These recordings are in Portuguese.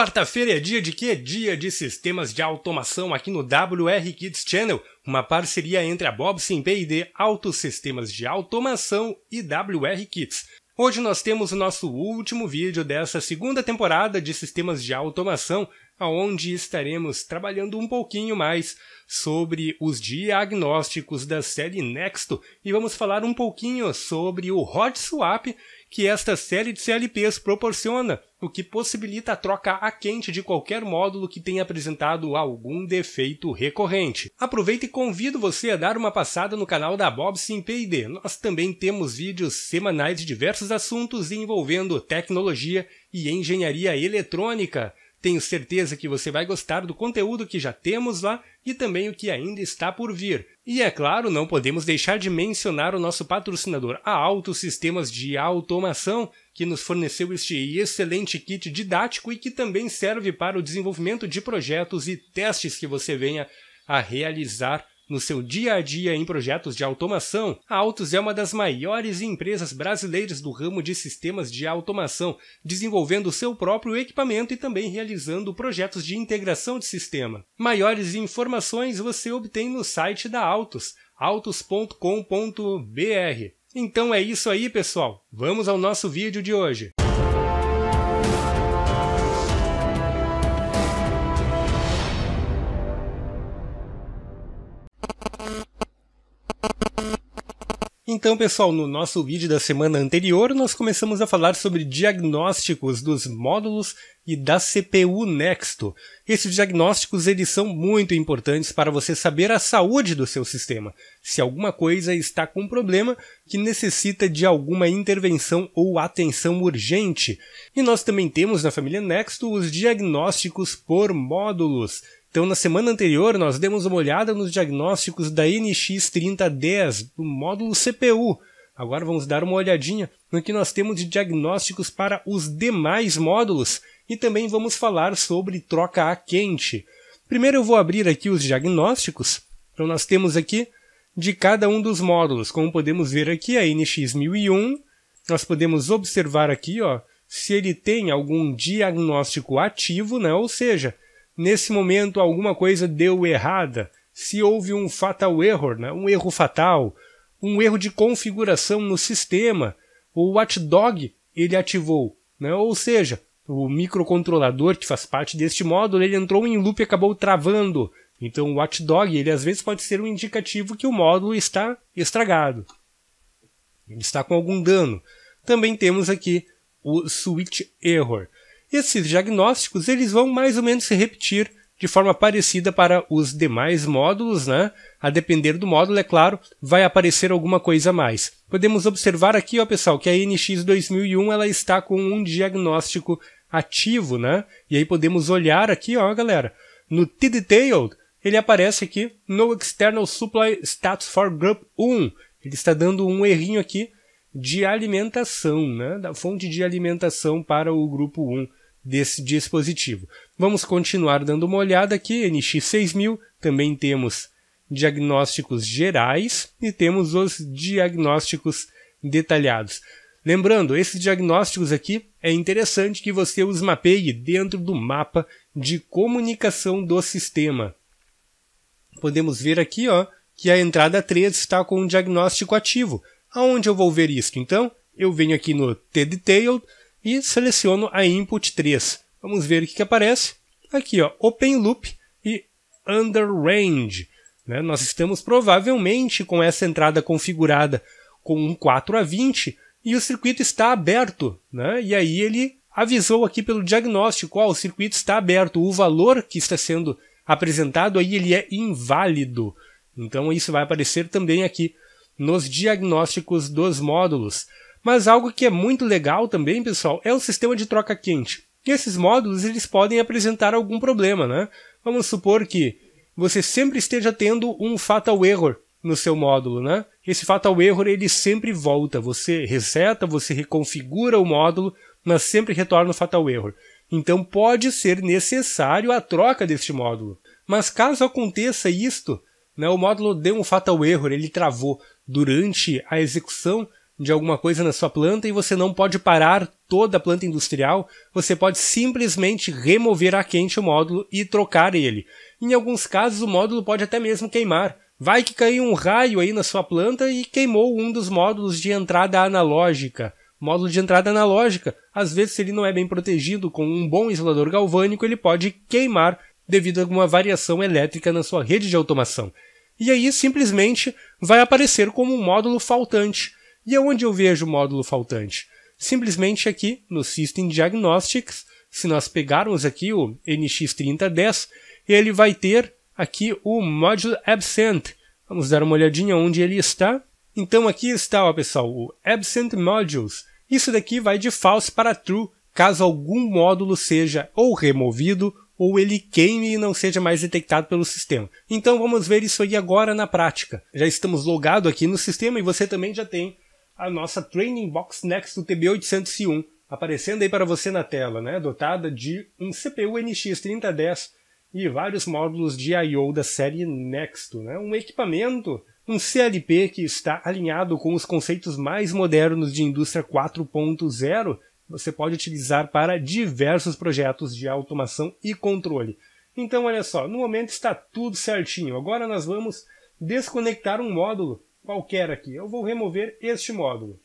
Quarta-feira é dia de quê? Dia de sistemas de automação aqui no WR Kids Channel, uma parceria entre a Bobsim P&D Auto Sistemas de Automação e WR Kids. Hoje nós temos o nosso último vídeo dessa segunda temporada de sistemas de automação aonde estaremos trabalhando um pouquinho mais sobre os diagnósticos da série Nexto e vamos falar um pouquinho sobre o hot swap que esta série de CLPs proporciona, o que possibilita a troca a quente de qualquer módulo que tenha apresentado algum defeito recorrente. Aproveito e convido você a dar uma passada no canal da Bob Simpeide. Nós também temos vídeos semanais de diversos assuntos envolvendo tecnologia e engenharia eletrônica. Tenho certeza que você vai gostar do conteúdo que já temos lá e também o que ainda está por vir. E é claro, não podemos deixar de mencionar o nosso patrocinador, a Auto Sistemas de Automação, que nos forneceu este excelente kit didático e que também serve para o desenvolvimento de projetos e testes que você venha a realizar no seu dia a dia em projetos de automação, a Autos é uma das maiores empresas brasileiras do ramo de sistemas de automação, desenvolvendo seu próprio equipamento e também realizando projetos de integração de sistema. Maiores informações você obtém no site da Autos, autos.com.br. Então é isso aí, pessoal. Vamos ao nosso vídeo de hoje. Então, pessoal, no nosso vídeo da semana anterior, nós começamos a falar sobre diagnósticos dos módulos e da CPU Nexto. Esses diagnósticos eles são muito importantes para você saber a saúde do seu sistema, se alguma coisa está com problema que necessita de alguma intervenção ou atenção urgente. E nós também temos na família Nexto os diagnósticos por módulos. Então, na semana anterior, nós demos uma olhada nos diagnósticos da NX3010, do módulo CPU. Agora vamos dar uma olhadinha no que nós temos de diagnósticos para os demais módulos e também vamos falar sobre troca a quente. Primeiro eu vou abrir aqui os diagnósticos. Então nós temos aqui de cada um dos módulos. Como podemos ver aqui, a NX1001, nós podemos observar aqui ó, se ele tem algum diagnóstico ativo, né? ou seja, nesse momento alguma coisa deu errada, se houve um fatal error, né? um erro fatal, um erro de configuração no sistema, o Watchdog ele ativou, né? ou seja, o microcontrolador que faz parte deste módulo ele entrou em loop e acabou travando. Então o Watchdog ele às vezes pode ser um indicativo que o módulo está estragado, ele está com algum dano. Também temos aqui o switch error. Esses diagnósticos eles vão mais ou menos se repetir de forma parecida para os demais módulos, né? A depender do módulo, é claro, vai aparecer alguma coisa a mais. Podemos observar aqui, ó, pessoal, que a NX 2001 ela está com um diagnóstico ativo, né? E aí podemos olhar aqui, ó, galera, no T-Detailed, ele aparece aqui no External Supply Status for Group 1. Ele está dando um errinho aqui de alimentação, né? Da fonte de alimentação para o grupo 1 desse dispositivo. Vamos continuar dando uma olhada aqui, NX6000, também temos diagnósticos gerais e temos os diagnósticos detalhados. Lembrando, esses diagnósticos aqui é interessante que você os mapeie dentro do mapa de comunicação do sistema. Podemos ver aqui ó, que a entrada 3 está com um diagnóstico ativo. Aonde eu vou ver isso? Então, eu venho aqui no T-Detailed, e seleciono a input 3. Vamos ver o que, que aparece. Aqui, ó, Open Loop e Under Range. Né? Nós estamos provavelmente com essa entrada configurada com um 4 a 20 e o circuito está aberto. Né? E aí ele avisou aqui pelo diagnóstico, ó, o circuito está aberto, o valor que está sendo apresentado aí ele é inválido. Então isso vai aparecer também aqui nos diagnósticos dos módulos. Mas algo que é muito legal também, pessoal, é o sistema de troca quente. E esses módulos eles podem apresentar algum problema, né? Vamos supor que você sempre esteja tendo um fatal error no seu módulo, né? Esse fatal error ele sempre volta. Você reseta, você reconfigura o módulo, mas sempre retorna o fatal error. Então pode ser necessário a troca deste módulo. Mas caso aconteça isto, né, o módulo deu um fatal error, ele travou durante a execução, de alguma coisa na sua planta e você não pode parar toda a planta industrial, você pode simplesmente remover a quente o módulo e trocar ele. Em alguns casos, o módulo pode até mesmo queimar. Vai que caiu um raio aí na sua planta e queimou um dos módulos de entrada analógica. Módulo de entrada analógica, às vezes, se ele não é bem protegido com um bom isolador galvânico, ele pode queimar devido a alguma variação elétrica na sua rede de automação. E aí simplesmente vai aparecer como um módulo faltante e aonde eu vejo o módulo faltante? Simplesmente aqui no System Diagnostics, se nós pegarmos aqui o NX3010, ele vai ter aqui o módulo Absent. Vamos dar uma olhadinha onde ele está. Então aqui está, ó, pessoal, o Absent Modules. Isso daqui vai de false para true, caso algum módulo seja ou removido ou ele queime e não seja mais detectado pelo sistema. Então vamos ver isso aí agora na prática. Já estamos logado aqui no sistema e você também já tem a nossa Training Box Nexo TB801, aparecendo aí para você na tela, né? dotada de um CPU NX 3010 e vários módulos de I.O. da série Nexto, né? um equipamento, um CLP que está alinhado com os conceitos mais modernos de indústria 4.0, você pode utilizar para diversos projetos de automação e controle. Então, olha só, no momento está tudo certinho. Agora nós vamos desconectar um módulo qualquer aqui. Eu vou remover este módulo.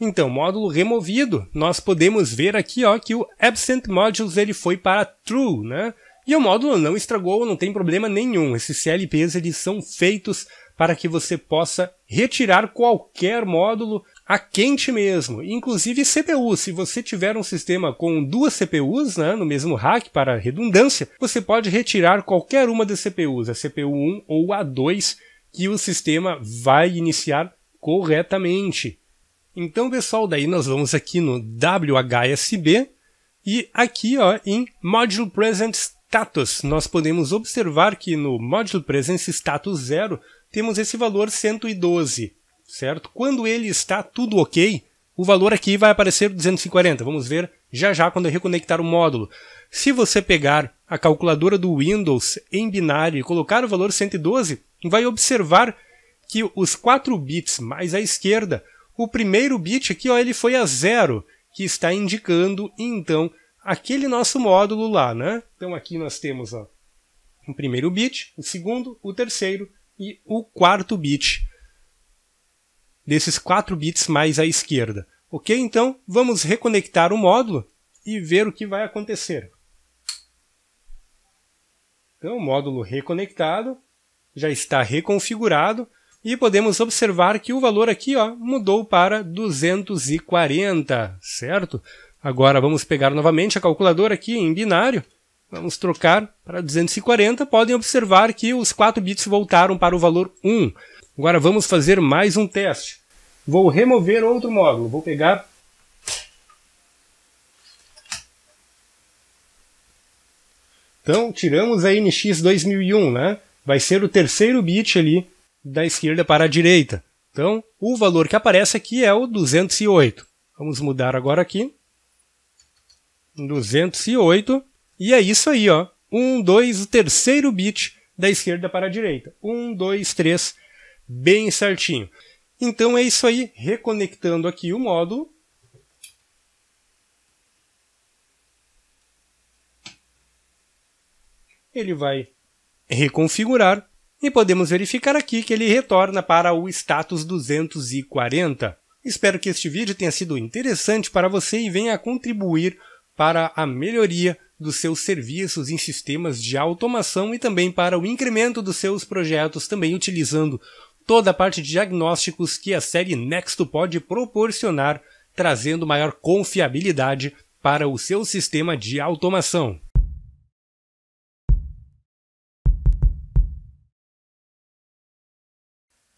Então, módulo removido, nós podemos ver aqui ó, que o absent modules ele foi para true, né? E o módulo não estragou, não tem problema nenhum. Esses CLPs eles são feitos para que você possa retirar qualquer módulo a quente mesmo. Inclusive CPU, se você tiver um sistema com duas CPUs né, no mesmo rack para redundância, você pode retirar qualquer uma das CPUs, a CPU 1 ou a 2, que o sistema vai iniciar corretamente. Então, pessoal, daí nós vamos aqui no WHSB e aqui ó, em Module Present Status. Nós podemos observar que no Module Present Status 0 temos esse valor 112 certo? Quando ele está tudo ok, o valor aqui vai aparecer 240. Vamos ver já já quando eu reconectar o módulo. Se você pegar a calculadora do Windows em binário e colocar o valor 112, vai observar que os 4 bits mais à esquerda, o primeiro bit aqui ó, ele foi a zero, que está indicando então aquele nosso módulo lá, né? Então aqui nós temos ó, o primeiro bit, o segundo, o terceiro e o quarto bit desses 4 bits mais à esquerda. Ok? Então vamos reconectar o módulo e ver o que vai acontecer. Então, o módulo reconectado, já está reconfigurado e podemos observar que o valor aqui ó, mudou para 240, certo? Agora vamos pegar novamente a calculadora aqui em binário, vamos trocar para 240, podem observar que os 4 bits voltaram para o valor 1. Agora vamos fazer mais um teste. Vou remover outro módulo. Vou pegar Então, tiramos a NX 2001, né? Vai ser o terceiro bit ali da esquerda para a direita. Então, o valor que aparece aqui é o 208. Vamos mudar agora aqui. 208. E é isso aí, ó. 1, 2, o terceiro bit da esquerda para a direita. 1, 2, 3, bem certinho. Então é isso aí, reconectando aqui o módulo. Ele vai reconfigurar e podemos verificar aqui que ele retorna para o status 240. Espero que este vídeo tenha sido interessante para você e venha contribuir para a melhoria dos seus serviços em sistemas de automação e também para o incremento dos seus projetos, também utilizando toda a parte de diagnósticos que a série Nexto pode proporcionar, trazendo maior confiabilidade para o seu sistema de automação.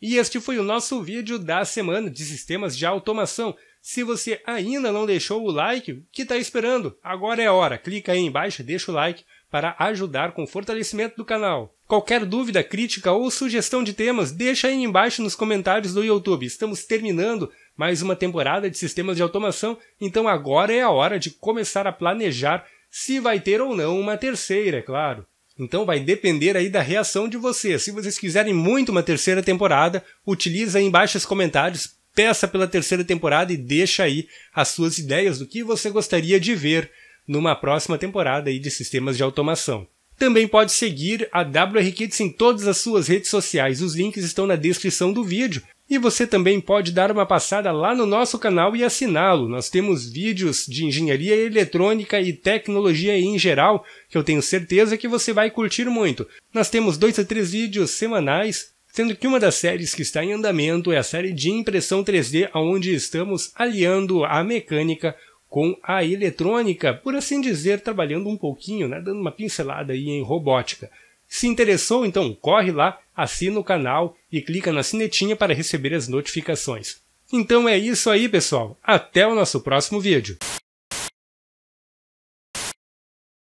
E este foi o nosso vídeo da semana de sistemas de automação. Se você ainda não deixou o like, o que está esperando? Agora é hora. Clica aí embaixo, deixa o like para ajudar com o fortalecimento do canal. Qualquer dúvida, crítica ou sugestão de temas, deixa aí embaixo nos comentários do YouTube. Estamos terminando mais uma temporada de sistemas de automação, então agora é a hora de começar a planejar se vai ter ou não uma terceira, é claro. Então vai depender aí da reação de vocês. Se vocês quiserem muito uma terceira temporada, utiliza aí embaixo os comentários, peça pela terceira temporada e deixa aí as suas ideias do que você gostaria de ver numa próxima temporada aí de sistemas de automação. Também pode seguir a WR Kids em todas as suas redes sociais, os links estão na descrição do vídeo. E você também pode dar uma passada lá no nosso canal e assiná-lo. Nós temos vídeos de engenharia eletrônica e tecnologia em geral, que eu tenho certeza que você vai curtir muito. Nós temos dois a três vídeos semanais, sendo que uma das séries que está em andamento é a série de impressão 3D, onde estamos aliando a mecânica com a eletrônica, por assim dizer, trabalhando um pouquinho, né, dando uma pincelada aí em robótica. Se interessou, então corre lá, assina o canal e clica na sinetinha para receber as notificações. Então é isso aí, pessoal. Até o nosso próximo vídeo.